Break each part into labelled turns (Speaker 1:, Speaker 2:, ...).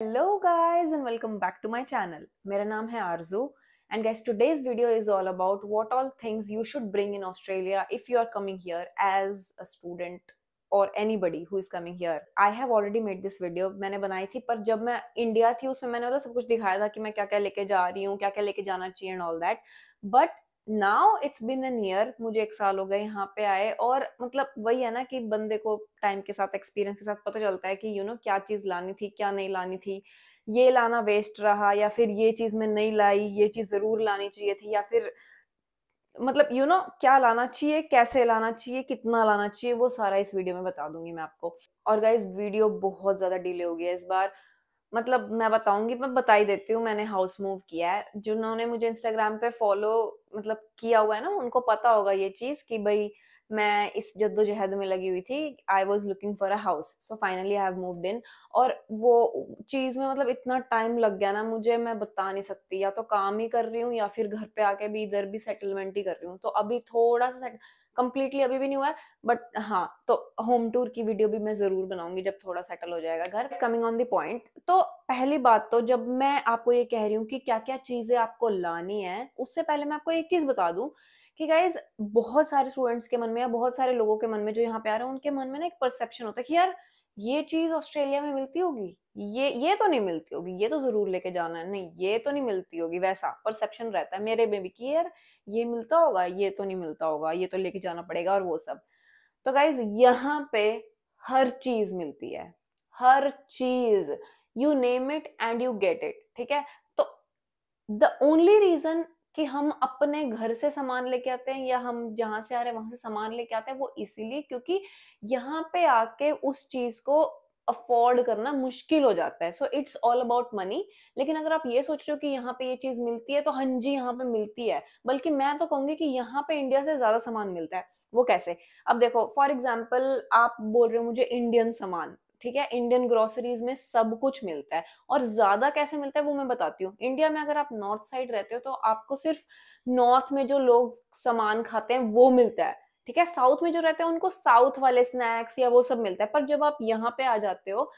Speaker 1: Hello guys and welcome back to my channel. My name is Arzu and guys today's video is all about what all things you should bring in Australia if you are coming here as a student or anybody who is coming here. I have already made this video. I made it, but when I was in India, I मैंने मतलब सब कुछ दिखाया था कि मैं क्या क्या लेके जा रही हूँ क्या क्या लेके जाना now it's been an year मुझे एक साल हो गए यहाँ पे आए और मतलब वही है ना कि बंदे को टाइम के साथ एक्सपीरियंस के साथ पता चलता है कि यू you नो know, क्या चीज़ लानी थी क्या नहीं लानी थी ये लाना वेस्ट रहा या फिर ये चीज़ मैं नहीं लाई ये चीज़ ज़रूर लानी चाहिए थी या फिर मतलब यू you नो know, क्या लाना चाहिए कैसे लाना चाहिए कितना लाना चाहिए वो सारा इस वीडियो में बता दूंगी मैं आपको और गाइज वीडियो बहुत ज़्यादा डिले हो गया इस बार मतलब मैं बताऊंगी मैं बता ही देती हूँ मैंने हाउस मूव किया है जिन्होंने मुझे इंस्टाग्राम पे फॉलो मतलब किया हुआ है ना उनको पता होगा ये चीज़ कि भाई मैं इस जद्दोजहद में लगी हुई थी I was looking for a house so finally I have moved in और वो चीज़ में मतलब इतना टाइम लग गया ना मुझे मैं बता नहीं सकती या तो काम ही कर रही हूँ या फिर घर पे आके भी इधर भी सेटलमेंट ही कर रही हूँ तो अभी थोड़ा सा कंप्लीटली अभी भी नहीं हुआ है बट हाँ तो होम टूर की वीडियो भी मैं जरूर बनाऊंगी जब थोड़ा सेटल हो जाएगा घर कमिंग ऑन दी पॉइंट तो पहली बात तो जब मैं आपको ये कह रही हूँ कि क्या क्या चीजें आपको लानी है उससे पहले मैं आपको एक चीज बता दू कि गाइज बहुत सारे स्टूडेंट्स के मन में या बहुत सारे लोगों के मन में जो यहाँ पे आ रहे हैं उनके मन में ना एक परसेप्शन होता है कि यार ये चीज ऑस्ट्रेलिया में मिलती होगी ये ये तो नहीं मिलती होगी ये तो जरूर लेके जाना है नहीं ये तो नहीं मिलती होगी वैसा परसेप्शन रहता है मेरे में भी कि यार ये मिलता होगा ये तो नहीं मिलता होगा ये तो लेके जाना पड़ेगा और वो सब तो गाइज यहाँ पे हर चीज मिलती है हर चीज you name it and you get it ठीक है तो द ओनली रीजन कि हम अपने घर से सामान लेके आते हैं या हम जहां से आ रहे हैं वहां से सामान लेके आते हैं वो इसीलिए क्योंकि यहाँ पे आके उस चीज को अफोर्ड करना मुश्किल हो जाता है so it's all about money लेकिन अगर आप ये सोच रहे हो कि यहाँ पे ये चीज मिलती है तो हाँ जी यहाँ पे मिलती है बल्कि मैं तो कहूंगी कि यहाँ पे इंडिया से ज्यादा सामान मिलता है वो कैसे अब देखो फॉर एग्जाम्पल आप बोल रहे हो मुझे इंडियन सामान ठीक है इंडियन ग्रोसरीज में सब कुछ मिलता है और ज्यादा कैसे मिलता है वो मैं बताती हूँ इंडिया में अगर आप नॉर्थ साइड रहते हो तो आपको सिर्फ नॉर्थ में जो लोग सामान खाते हैं वो मिलता है ठीक है साउथ में जो रहते हैं उनको साउथ वाले स्नैक्स या वो सब मिलता है पर जब आप यहाँ पे आ जाते हो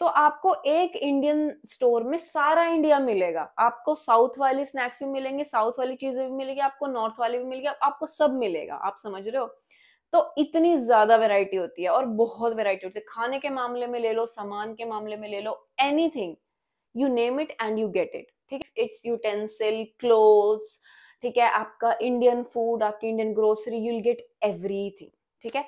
Speaker 1: तो आपको एक इंडियन स्टोर में सारा इंडिया मिलेगा आपको साउथ वाली स्नैक्स भी मिलेंगे साउथ वाली चीजें भी मिलेगी आपको नॉर्थ वाली भी मिलेगी आपको सब मिलेगा आप समझ रहे हो तो इतनी ज्यादा वैरायटी होती है और बहुत वैरायटी होती है खाने के मामले में ले लो सामान के मामले में ले लो anything you name it and you get it ठीक है इट्स यूटेंसिल क्लोथ्स ठीक है आपका इंडियन फूड आपकी Indian grocery you'll get everything ठीक है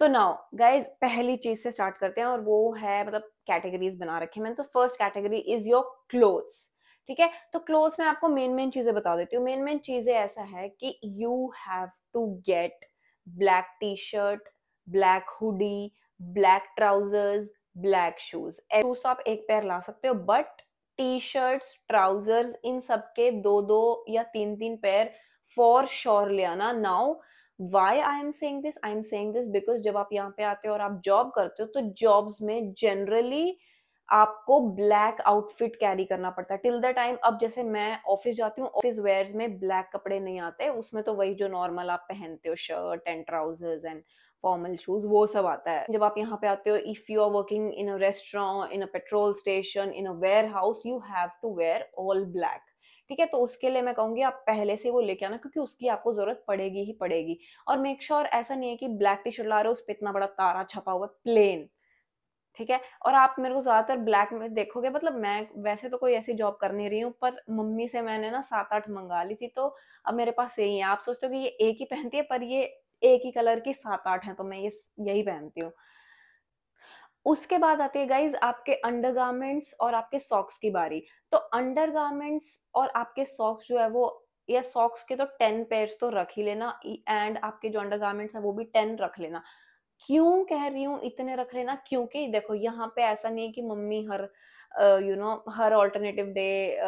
Speaker 1: तो नाउ गाइज पहली चीज से स्टार्ट करते हैं और वो है मतलब कैटेगरीज बना रखे मैंने तो first category is your clothes ठीक है तो क्लोथ्स में आपको मेन मेन चीजें बता देती हूँ मेन मेन चीजें ऐसा है कि you have to get black T shirt black hoodie black trousers black shoes shoes तो आप एक पैर ला सकते हो बट टी शर्ट्स ट्राउजर्स इन सब के दो दो या तीन तीन पैर फॉर श्योर ले आना now why I am saying this I am saying this because जब आप यहाँ पे आते हो और आप जॉब करते हो तो जॉब्स में जनरली आपको ब्लैक आउटफिट कैरी करना पड़ता है टिल द टाइम अब जैसे मैं ऑफिस जाती हूँ ऑफिस वेयर में ब्लैक कपड़े नहीं आते उसमें तो वही जो नॉर्मल आप पहनते हो shirt and trousers and formal shoes वो सब आता है जब आप यहाँ पे आते हो if you are working in a restaurant in a petrol station in a warehouse you have to wear all black ठीक है तो उसके लिए मैं कहूंगी आप पहले से वो लेके आना क्योंकि उसकी आपको ज़रूरत पड़ेगी ही पड़ेगी और मेक श्योर sure ऐसा नहीं है कि ब्लैक टी शर्ट ला रहे हो उस पर इतना बड़ा तारा छपा हुआ प्लेन ठीक है और आप मेरे को ज़्यादातर ब्लैक में देखोगे मतलब मैं वैसे तो कोई ऐसी जॉब कर नहीं रही हूँ पर मम्मी से मैंने ना सात आठ मंगा ली थी तो अब मेरे पास यही है आप सोचते हो कि ये एक ही पहनती है पर ये एक ही कलर की सात आठ है तो मैं ये यही पहनती हूँ उसके बाद आती है गाइज आपके गार्मेंट्स और आपके सॉक्स की बारी तो गार्मेंट्स और आपके सॉक्स जो है वो या सॉक्स के तो टेन पेयर्स तो रख ही लेना एंड आपके जो गार्मेंट्स है वो भी टेन रख लेना क्यों कह रही हूँ इतने रख लेना क्योंकि देखो यहाँ पे ऐसा नहीं है कि मम्मी हर यू नो हर ऑल्टरनेटिव डे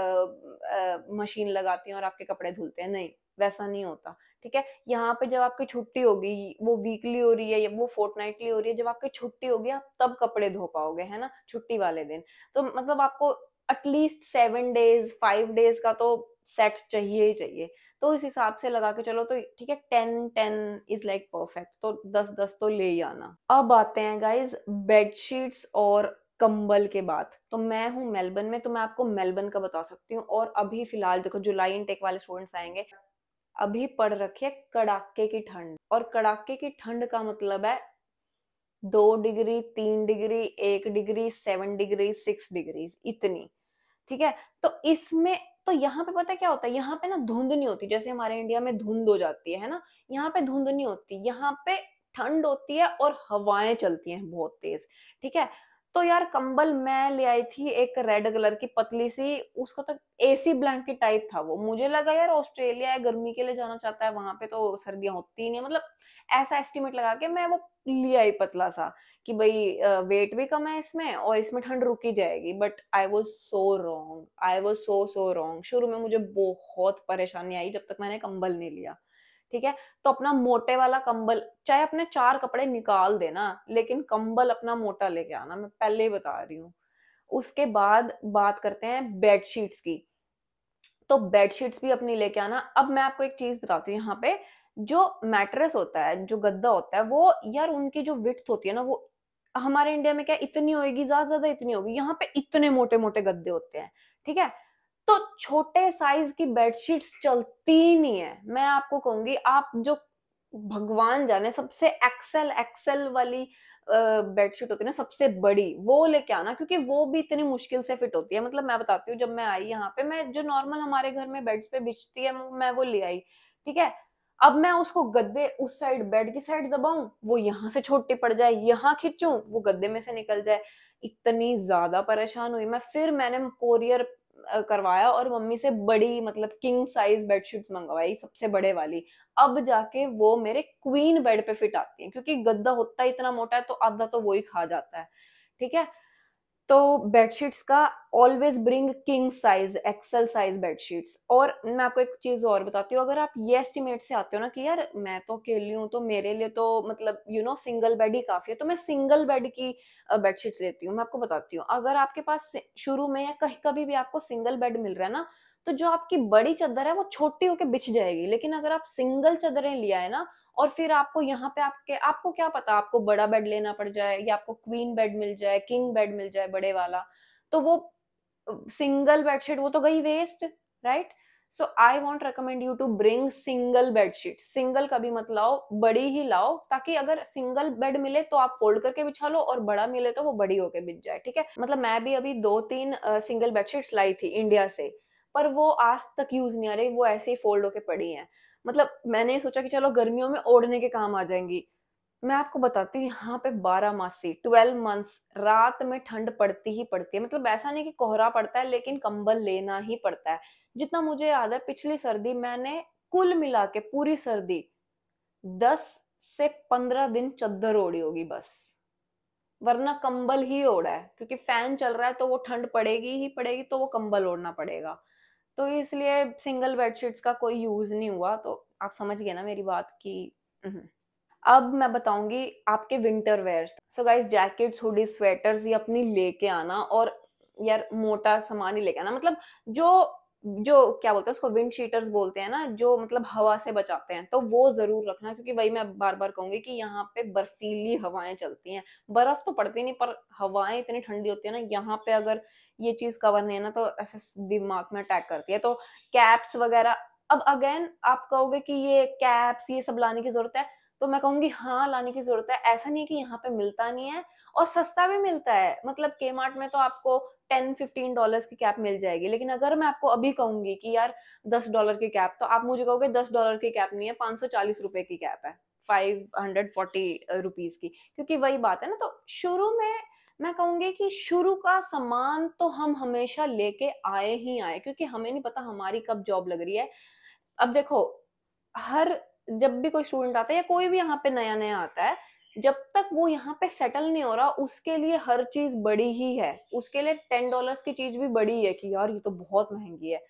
Speaker 1: मशीन लगाती है और आपके कपड़े धुलते हैं नहीं वैसा नहीं होता ठीक है यहाँ पे जब आपकी छुट्टी होगी वो वीकली हो रही है या वो फोर्टनाइटली हो रही है जब आपकी छुट्टी होगी आप तब कपड़े धो पाओगे है ना छुट्टी वाले दिन तो मतलब आपको at least seven days five days का तो सेट चाहिए ही चाहिए तो इस हिसाब से लगा के चलो तो ठीक है ten ten is like perfect तो दस दस तो ले ही आना अब आते हैं गाइज बेडशीट्स और कंबल के बाद तो मैं हूँ मेलबर्न में तो मैं आपको मेलबर्न का बता सकती हूँ और अभी फिलहाल देखो जुलाई इनटेक वाले स्टूडेंट्स आएंगे अभी पढ़ रखे कड़ाके की ठंड और कड़ाके की ठंड का मतलब है दो डिग्री तीन डिग्री एक degree seven degree six degree इतनी ठीक है तो इसमें तो यहाँ पे पता क्या होता है यहाँ पे ना धुंध नहीं होती जैसे हमारे इंडिया में धुंध हो जाती है ना यहाँ पे धुंध नहीं होती यहाँ पे ठंड होती है और हवाएं चलती हैं बहुत तेज ठीक है तो यार कंबल मैं ले आई थी एक रेड कलर की पतली सी उसका तो एसी ब्लैंकेट टाइप था वो मुझे लगा यार ऑस्ट्रेलिया है गर्मी के लिए जाना चाहता है वहां पे तो सर्दियां होती ही नहीं मतलब ऐसा एस्टिमेट लगा के मैं वो लिया ही पतला सा कि भाई वेट भी कम है इसमें और इसमें ठंड रुकी जाएगी but I was so wrong I was so so wrong शुरू में मुझे बहुत परेशानी आई जब तक मैंने कंबल नहीं लिया ठीक है तो अपना मोटे वाला कंबल चाहे अपने चार कपड़े निकाल देना लेकिन कंबल अपना मोटा लेके आना मैं पहले ही बता रही हूँ उसके बाद बात करते हैं बेडशीट्स की तो बेडशीट्स भी अपनी लेके आना अब मैं आपको एक चीज बताती हूँ यहाँ पे जो मैट्रेस होता है जो गद्दा होता है वो यार उनकी जो विथ होती है ना वो हमारे इंडिया में क्या इतनी होगी ज्यादा ज्यादा इतनी होगी यहाँ पे इतने मोटे मोटे गद्दे होते हैं ठीक है तो छोटे साइज की बेडशीट्स चलती नहीं है मैं आपको कहूंगी आप जो भगवान जाने सबसे एक्सेल एक्सेल वाली बेडशीट होती है ना सबसे बड़ी वो लेके आना क्योंकि वो भी इतनी मुश्किल से फिट होती है मतलब मैं बताती हूँ जब मैं आई यहाँ पे मैं जो नॉर्मल हमारे घर में बेड्स पे बिछती है मैं वो ले आई ठीक है अब मैं उसको गद्दे उस साइड बेड की साइड दबाऊं वो यहाँ से छोटी पड़ जाए यहाँ खींचू वो गद्दे में से निकल जाए इतनी ज्यादा परेशान हुई मैं फिर मैंने कोरियर करवाया और मम्मी से बड़ी मतलब किंग साइज बेडशीट्स मंगवाई सबसे बड़े वाली अब जाके वो मेरे क्वीन बेड पे फिट आती है क्योंकि गद्दा होता है इतना मोटा है तो आधा तो वो ही खा जाता है ठीक है तो बेडशीट्स का always bring king size XL size bedsheets और मैं आपको एक चीज़ और बताती हूँ अगर आप ये एस्टिमेट से आते हो ना कि यार मैं तो अकेली हूँ तो मेरे लिए तो मतलब यू नो सिंगल बेड ही काफ़ी है तो मैं सिंगल बेड की बेडशीट्स लेती हूँ मैं आपको बताती हूँ अगर आपके पास शुरू में या कहीं कभी भी आपको सिंगल बेड मिल रहा है ना तो जो आपकी बड़ी चादर है वो छोटी होकर बिछ जाएगी लेकिन अगर आप सिंगल चादरें लिया है ना और फिर आपको यहाँ पे आपके आपको क्या पता आपको बड़ा बेड लेना पड़ जाए या आपको क्वीन बेड मिल जाए किंग बेड मिल जाए बड़े वाला तो वो सिंगल बेडशीट वो तो गई waste right so I won't recommend you to bring single bedsheet single का भी मत लाओ बड़ी ही लाओ ताकि अगर सिंगल बेड मिले तो आप फोल्ड करके बिछा लो और बड़ा मिले तो वो बड़ी होके बिछ जाए ठीक है मतलब मैं भी अभी दो तीन सिंगल बेडशीट लाई थी इंडिया से पर वो आज तक यूज नहीं आ रही वो ऐसे ही फोल्ड होके पड़ी है मतलब मैंने सोचा कि चलो गर्मियों में ओढ़ने के काम आ जाएंगी मैं आपको बताती हूँ यहाँ पे बारह मासी ट्वेल्व मंथ्स रात में ठंड पड़ती ही पड़ती है मतलब ऐसा नहीं कि कोहरा पड़ता है लेकिन कंबल लेना ही पड़ता है जितना मुझे याद है पिछली सर्दी मैंने कुल मिला के पूरी सर्दी दस से पंद्रह दिन चद्दर ओढ़ी होगी बस वरना कंबल ही ओढ़ा है क्योंकि फैन चल रहा है तो वो ठंड पड़ेगी ही पड़ेगी तो वो कंबल ओढ़ना पड़ेगा तो इसलिए सिंगल बेडशीट्स का कोई यूज़ नहीं हुआ तो आप समझ गए ना मेरी बात की हम्म। अब मैं बताऊंगी आपके winter wears so guys jackets hoodie sweaters ये अपनी लेके आना और यार मोटा सामान ही लेके आना मतलब जो जो क्या बोलते हैं उसको विंड शीटर्स बोलते हैं ना जो मतलब हवा से बचाते हैं तो वो जरूर रखना क्योंकि वही मैं बार बार कहूंगी कि यहाँ पे बर्फीली हवाएं चलती हैं बर्फ तो पड़ती नहीं पर हवाएं इतनी ठंडी होती है ना यहाँ पे अगर ये चीज कवर नहीं है ना तो ऐसे दिमाग में अटैक करती है तो कैप्स वगैरह अब अगेन आप कहोगे कि ये कैप्स ये सब लाने की जरूरत है तो मैं कहूंगी हाँ लाने की जरूरत है ऐसा नहीं है कि यहाँ पे मिलता नहीं है और सस्ता भी मिलता है मतलब के मार्ट में तो आपको टेन फिफ्टीन डॉलर की कैप मिल जाएगी लेकिन अगर मैं आपको अभी कहूंगी कि यार दस डॉलर की कैप तो आप मुझे कहोगे दस डॉलर की कैप नहीं है पांच सौ चालीस रुपए की कैप है फाइव हंड्रेड फोर्टी रुपीज की क्योंकि वही बात है ना तो शुरू में मैं कहूंगी कि शुरू का सामान तो हम हमेशा लेके आए ही आए क्योंकि हमें नहीं पता हमारी कब जॉब लग रही है अब देखो हर जब भी कोई स्टूडेंट आता है या कोई भी यहाँ पे नया नया आता है जब तक वो यहाँ पे सेटल नहीं हो रहा उसके लिए हर चीज बड़ी ही है उसके लिए टेन डॉलर की चीज भी बड़ी है कि यार ये तो बहुत महंगी है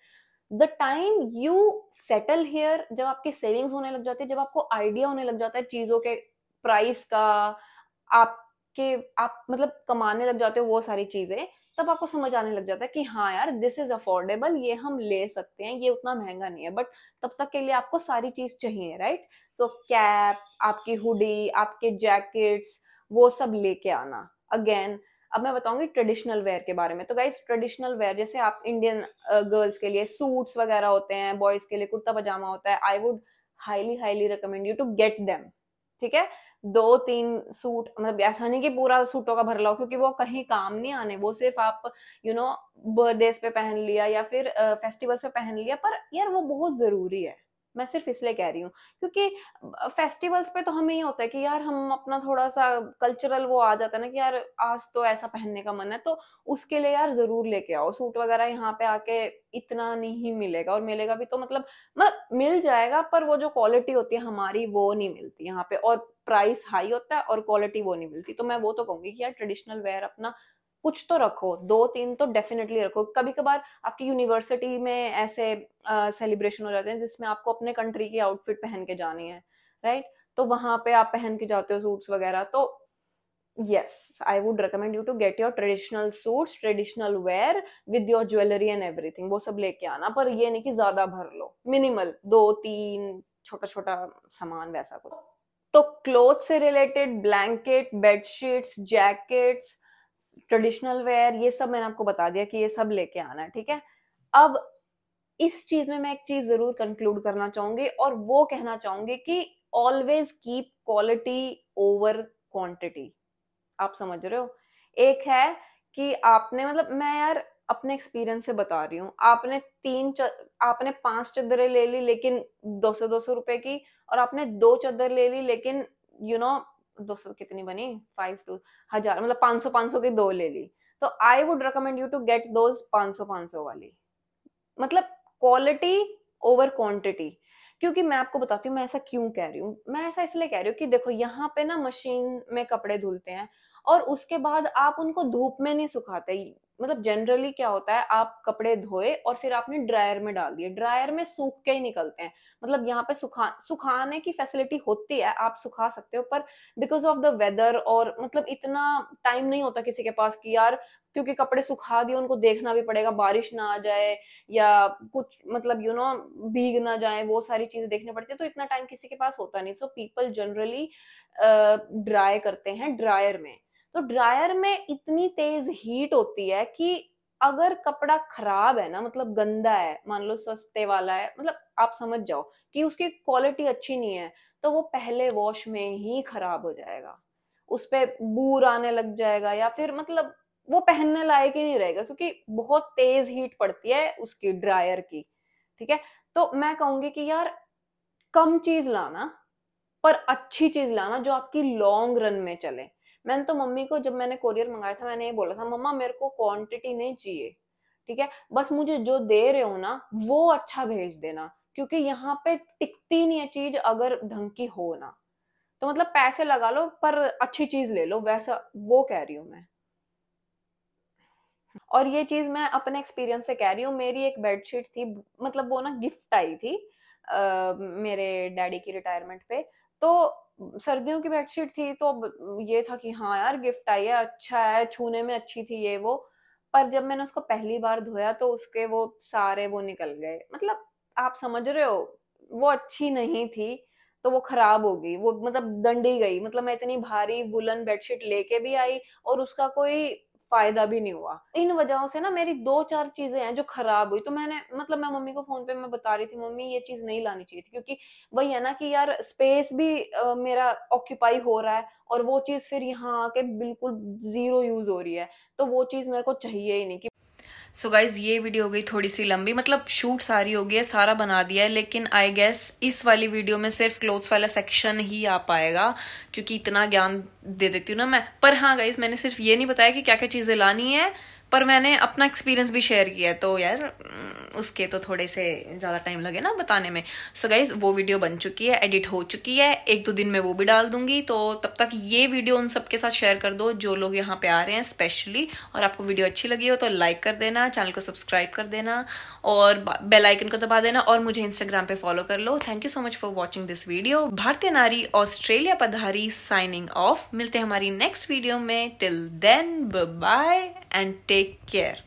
Speaker 1: the time you settle here जब आपकी सेविंग्स होने लग जाती है जब आपको आइडिया होने लग जाता है चीजों के प्राइस का आप कि आप मतलब कमाने लग जाते हो वो सारी चीजें तब आपको समझ आने लग जाता है कि हाँ यार दिस इज अफोर्डेबल ये हम ले सकते हैं ये उतना महंगा नहीं है बट तब तक के लिए आपको सारी चीज चाहिए राइट सो कैप आपकी हुडी आपके जैकेट्स वो सब लेके आना अगेन अब मैं बताऊंगी ट्रेडिशनल वेयर के बारे में तो गाइज ट्रेडिशनल वेयर जैसे आप इंडियन गर्ल्स uh, के लिए सूट्स वगैरह होते हैं बॉयज के लिए कुर्ता पजामा होता है I would highly highly recommend you to get them ठीक है दो तीन सूट मतलब ऐसा नहीं कि पूरा सूटों का भर लो क्योंकि वो कहीं काम नहीं आने वो सिर्फ आप यू नो बर्थडे पे पहन लिया या फिर फेस्टिवल्स पे पहन लिया पर यार वो बहुत जरूरी है मैं सिर्फ इसलिए कह रही हूँ क्योंकि फेस्टिवल्स पे तो हमें ये होता है कि यार हम अपना थोड़ा सा कल्चरल वो आ जाता है ना कि यार आज तो ऐसा पहनने का मन है तो उसके लिए यार जरूर लेके आओ सूट वगैरह यहाँ पे आके इतना नहीं मिलेगा और मिलेगा भी तो मतलब मतलब मिल जाएगा पर वो जो क्वालिटी होती है हमारी वो नहीं मिलती यहाँ पे और प्राइस हाई होता है और क्वालिटी वो नहीं मिलती तो मैं वो तो कहूंगी कि यार ट्रेडिशनल वेयर अपना कुछ तो रखो दो तीन तो डेफिनेटली रखो कभी कभार आपकी यूनिवर्सिटी में ऐसे सेलिब्रेशन uh, हो जाते हैं जिसमें आपको अपने कंट्री की आउटफिट पहन के जानी है राइट तो वहां पे आप पहन के जाते हो सूट्स वगैरह तो yes I would recommend you to get your traditional suits traditional wear with your jewellery and everything वो सब लेके आना पर ये नहीं कि ज्यादा भर लो मिनिमल दो तीन छोटा छोटा सामान वैसा कुछ तो क्लोथ से related blanket bedsheets jackets traditional wear ये सब मैंने आपको बता दिया कि ये सब लेके आना है ठीक है अब इस चीज में मैं एक चीज जरूर कंक्लूड करना चाहूंगी और वो कहना चाहूंगी कि always keep quality over quantity आप समझ रहे हो एक है कि आपने मतलब मैं यार अपने एक्सपीरियंस से बता रही हूँ आपने तीन आपने पांच चादरें ले ली लेकिन दो सौ दो सौ रुपए की और आपने दो चादर ले ली लेकिन यू you नो know, दो सौ कितनी बनी फाइव टू हजार मतलब पांच सौ पांच सौ की दो ले ली तो I would recommend you to get दो पांच सौ पांच सौ वाली मतलब क्वालिटी ओवर क्वांटिटी क्योंकि मैं आपको बताती हूँ मैं ऐसा क्यों कह रही हूँ मैं ऐसा इसलिए कह रही हूँ कि देखो यहाँ पे ना मशीन में कपड़े धुलते हैं और उसके बाद आप उनको धूप में नहीं सुखाते मतलब जनरली क्या होता है आप कपड़े धोए और फिर आपने ड्रायर में डाल दिए ड्रायर में सूख के ही निकलते हैं मतलब यहाँ पे सुखा सुखाने की फैसिलिटी होती है आप सुखा सकते हो पर बिकॉज ऑफ द वेदर और मतलब इतना टाइम नहीं होता किसी के पास कि यार क्योंकि कपड़े सुखा दिए उनको देखना भी पड़ेगा बारिश ना आ जाए या कुछ मतलब यू नो भीग ना जाए वो सारी चीजें देखनी पड़ती है तो इतना टाइम किसी के पास होता नहीं सो पीपल जनरली ड्राई करते हैं ड्रायर में तो ड्रायर में इतनी तेज हीट होती है कि अगर कपड़ा खराब है ना मतलब गंदा है मान लो सस्ते वाला है मतलब आप समझ जाओ कि उसकी क्वालिटी अच्छी नहीं है तो वो पहले वॉश में ही खराब हो जाएगा उस पर बूर आने लग जाएगा या फिर मतलब वो पहनने लायक ही नहीं रहेगा क्योंकि बहुत तेज हीट पड़ती है उसकी ड्रायर की ठीक है तो मैं कहूंगी कि यार कम चीज लाना पर अच्छी चीज लाना जो आपकी लॉन्ग रन में चले मैंने तो मम्मी को जब मैंने कोरियर मंगाया था मैंने ये बोला था मम्मा मेरे को क्वांटिटी नहीं चाहिए ठीक है बस मुझे जो दे रहे हो ना वो अच्छा भेज देना क्योंकि यहाँ पे टिकती नहीं है चीज अगर ढंग की हो ना तो मतलब पैसे लगा लो पर अच्छी चीज ले लो वैसा वो कह रही हूँ मैं और ये चीज मैं अपने एक्सपीरियंस से कह रही हूँ मेरी एक बेडशीट थी मतलब वो ना गिफ्ट आई थी आ, मेरे डैडी की रिटायरमेंट पे तो सर्दियों की बेडशीट थी तो ये था कि हाँ यार गिफ्ट आई है अच्छा है छूने में अच्छी थी ये वो पर जब मैंने उसको पहली बार धोया तो उसके वो सारे वो निकल गए मतलब आप समझ रहे हो वो अच्छी नहीं थी तो वो खराब हो गई वो मतलब दंडी गई मतलब मैं इतनी भारी वुलन बेडशीट लेके भी आई और उसका कोई फायदा भी नहीं हुआ इन वजहों से ना मेरी दो चार चीजें हैं जो खराब हुई तो मैंने मतलब मैं मम्मी को फोन पे मैं बता रही थी मम्मी ये चीज नहीं लानी चाहिए थी क्योंकि वही है ना कि यार स्पेस भी आ, मेरा ऑक्यूपाई हो रहा है और वो चीज फिर यहाँ आके बिल्कुल जीरो यूज हो रही है तो वो चीज मेरे को चाहिए ही नहीं कि सो so गाइज ये वीडियो हो गई थोड़ी सी लंबी मतलब शूट सारी हो गई है सारा बना दिया है लेकिन आई गेस इस वाली वीडियो में सिर्फ क्लोथ्स वाला सेक्शन ही आ पाएगा क्योंकि इतना ज्ञान दे देती हूँ ना मैं पर हाँ गाइज मैंने सिर्फ ये नहीं बताया कि क्या क्या चीज़ें लानी है पर मैंने अपना एक्सपीरियंस भी शेयर किया है तो यार उसके तो थोड़े से ज़्यादा टाइम लगे ना बताने में सो so गाइज वो वीडियो बन चुकी है एडिट हो चुकी है एक दो दिन में वो भी डाल दूंगी तो तब तक ये वीडियो उन सबके साथ शेयर कर दो जो लोग यहाँ पे आ रहे हैं स्पेशली और आपको वीडियो अच्छी लगी हो तो लाइक कर देना चैनल को सब्सक्राइब कर देना और बेलाइकन को दबा देना और मुझे इंस्टाग्राम पे फॉलो कर लो thank you so much for watching this video भारतीय नारी ऑस्ट्रेलिया पधारी साइनिंग ऑफ मिलते हैं हमारी नेक्स्ट वीडियो में till then bye and take Take care.